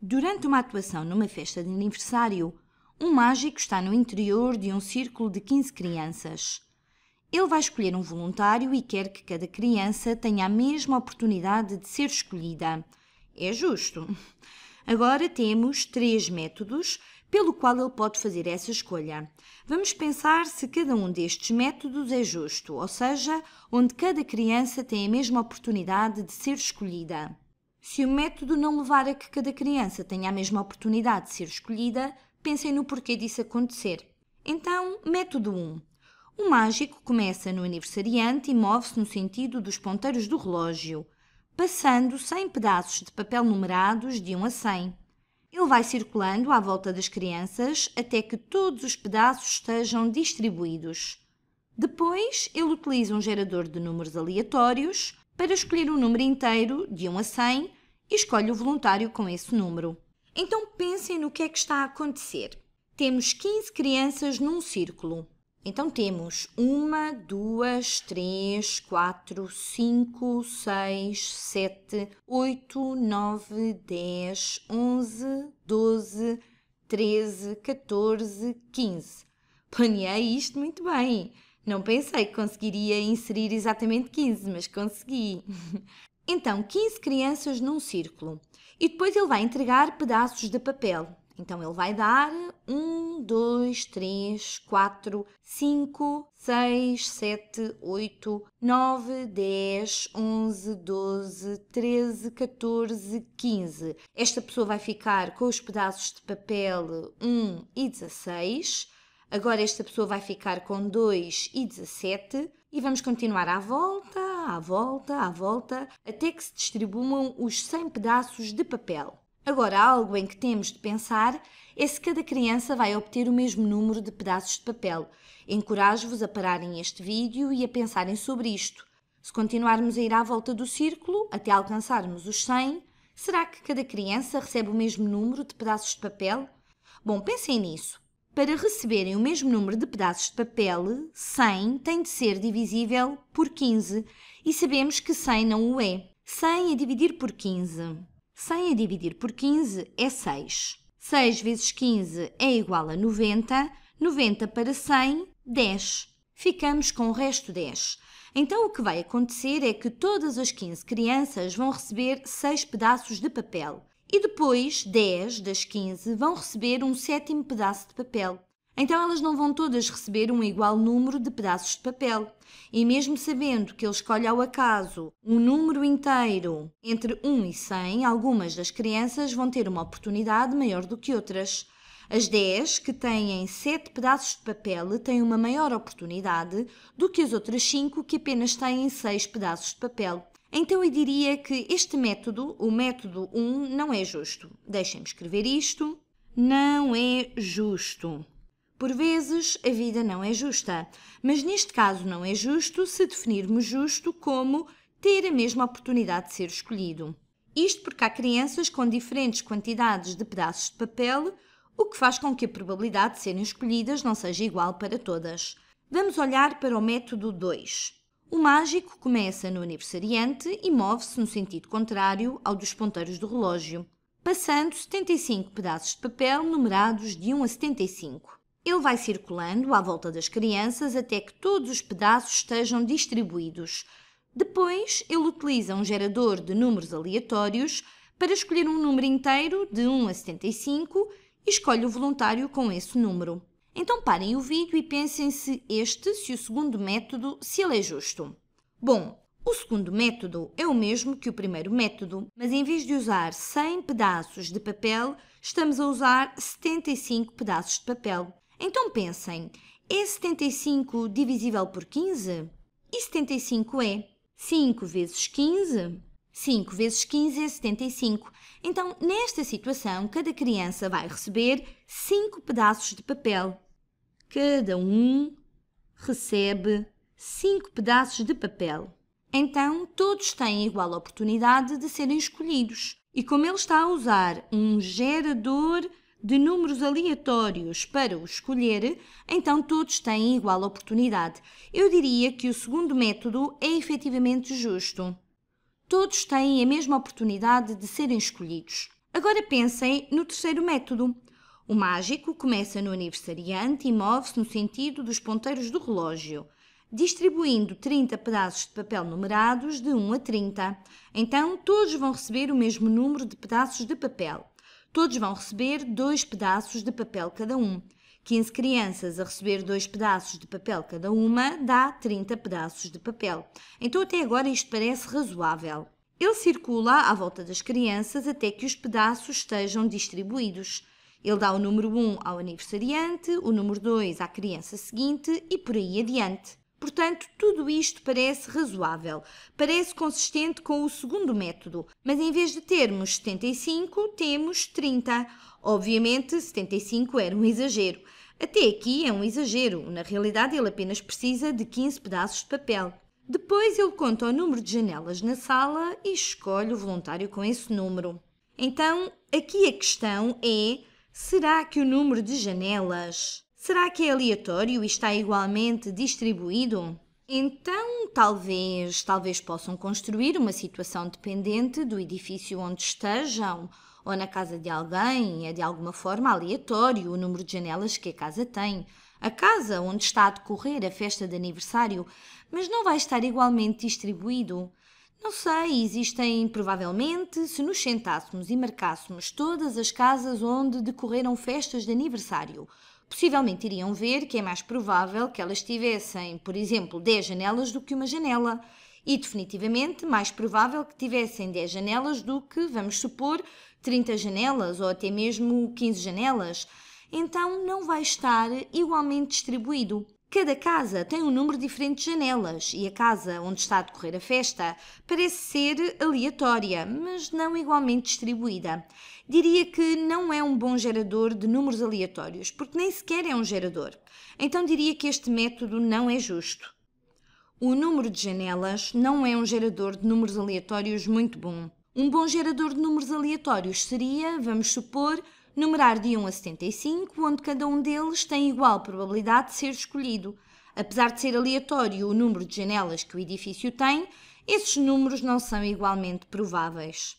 Durante uma atuação numa festa de aniversário, um mágico está no interior de um círculo de 15 crianças. Ele vai escolher um voluntário e quer que cada criança tenha a mesma oportunidade de ser escolhida. É justo. Agora temos três métodos pelo qual ele pode fazer essa escolha. Vamos pensar se cada um destes métodos é justo, ou seja, onde cada criança tem a mesma oportunidade de ser escolhida. Se o método não levar a que cada criança tenha a mesma oportunidade de ser escolhida, pensem no porquê disso acontecer. Então, método 1. O mágico começa no aniversariante e move-se no sentido dos ponteiros do relógio, passando 100 pedaços de papel numerados de 1 a 100. Ele vai circulando à volta das crianças até que todos os pedaços estejam distribuídos. Depois, ele utiliza um gerador de números aleatórios para escolher um número inteiro, de 1 a 100, e escolhe o voluntário com esse número. Então pensem no que é que está a acontecer. Temos 15 crianças num círculo. Então temos 1, 2, 3, 4, 5, 6, 7, 8, 9, 10, 11, 12, 13, 14, 15. Planeei isto muito bem. Não pensei que conseguiria inserir exatamente 15, mas consegui. Então, 15 crianças num círculo. E depois ele vai entregar pedaços de papel. Então, ele vai dar 1, 2, 3, 4, 5, 6, 7, 8, 9, 10, 11, 12, 13, 14, 15. Esta pessoa vai ficar com os pedaços de papel 1 e 16. Agora esta pessoa vai ficar com 2 e 17 e vamos continuar à volta, à volta, à volta, até que se distribuam os 100 pedaços de papel. Agora, algo em que temos de pensar é se cada criança vai obter o mesmo número de pedaços de papel. Encorajo-vos a pararem este vídeo e a pensarem sobre isto. Se continuarmos a ir à volta do círculo até alcançarmos os 100, será que cada criança recebe o mesmo número de pedaços de papel? Bom, pensem nisso. Para receberem o mesmo número de pedaços de papel, 100 tem de ser divisível por 15 e sabemos que 100 não o é. 100 a dividir por 15. 100 a dividir por 15 é 6. 6 vezes 15 é igual a 90. 90 para 100, 10. Ficamos com o resto 10. Então o que vai acontecer é que todas as 15 crianças vão receber 6 pedaços de papel. E depois, 10 das 15 vão receber um sétimo pedaço de papel. Então elas não vão todas receber um igual número de pedaços de papel. E mesmo sabendo que ele escolhe ao acaso um número inteiro entre 1 e 100, algumas das crianças vão ter uma oportunidade maior do que outras. As 10 que têm 7 pedaços de papel têm uma maior oportunidade do que as outras 5 que apenas têm 6 pedaços de papel. Então eu diria que este método, o método 1, não é justo. Deixem-me escrever isto. Não é justo. Por vezes a vida não é justa, mas neste caso não é justo se definirmos justo como ter a mesma oportunidade de ser escolhido. Isto porque há crianças com diferentes quantidades de pedaços de papel, o que faz com que a probabilidade de serem escolhidas não seja igual para todas. Vamos olhar para o método 2. O mágico começa no aniversariante e move-se no sentido contrário ao dos ponteiros do relógio, passando 75 pedaços de papel numerados de 1 a 75. Ele vai circulando à volta das crianças até que todos os pedaços estejam distribuídos. Depois, ele utiliza um gerador de números aleatórios para escolher um número inteiro de 1 a 75 e escolhe o voluntário com esse número. Então parem o vídeo e pensem se este, se o segundo método, se ele é justo. Bom, o segundo método é o mesmo que o primeiro método, mas em vez de usar 100 pedaços de papel, estamos a usar 75 pedaços de papel. Então pensem, é 75 divisível por 15? E 75 é 5 vezes 15? 5 vezes 15 é 75. Então, nesta situação, cada criança vai receber 5 pedaços de papel. Cada um recebe cinco pedaços de papel. Então, todos têm igual oportunidade de serem escolhidos. E como ele está a usar um gerador de números aleatórios para o escolher, então todos têm igual oportunidade. Eu diria que o segundo método é efetivamente justo. Todos têm a mesma oportunidade de serem escolhidos. Agora pensem no terceiro método, o mágico começa no aniversariante e move-se no sentido dos ponteiros do relógio, distribuindo 30 pedaços de papel numerados de 1 a 30. Então, todos vão receber o mesmo número de pedaços de papel. Todos vão receber dois pedaços de papel cada um. 15 crianças a receber dois pedaços de papel cada uma dá 30 pedaços de papel. Então, até agora, isto parece razoável. Ele circula à volta das crianças até que os pedaços estejam distribuídos. Ele dá o número 1 ao aniversariante, o número 2 à criança seguinte e por aí adiante. Portanto, tudo isto parece razoável, parece consistente com o segundo método, mas em vez de termos 75, temos 30. Obviamente, 75 era um exagero. Até aqui é um exagero, na realidade, ele apenas precisa de 15 pedaços de papel. Depois, ele conta o número de janelas na sala e escolhe o voluntário com esse número. Então, aqui a questão é Será que o número de janelas? Será que é aleatório e está igualmente distribuído? Então, talvez, talvez possam construir uma situação dependente do edifício onde estejam, ou na casa de alguém, é de alguma forma aleatório o número de janelas que a casa tem. A casa onde está a decorrer a festa de aniversário, mas não vai estar igualmente distribuído. Não sei, existem provavelmente, se nos sentássemos e marcássemos todas as casas onde decorreram festas de aniversário. Possivelmente iriam ver que é mais provável que elas tivessem, por exemplo, 10 janelas do que uma janela. E definitivamente mais provável que tivessem 10 janelas do que, vamos supor, 30 janelas ou até mesmo 15 janelas. Então não vai estar igualmente distribuído. Cada casa tem um número diferente de janelas e a casa onde está a decorrer a festa parece ser aleatória, mas não igualmente distribuída. Diria que não é um bom gerador de números aleatórios, porque nem sequer é um gerador. Então diria que este método não é justo. O número de janelas não é um gerador de números aleatórios muito bom. Um bom gerador de números aleatórios seria, vamos supor, numerar de 1 a 75, onde cada um deles tem igual probabilidade de ser escolhido. Apesar de ser aleatório o número de janelas que o edifício tem, esses números não são igualmente prováveis.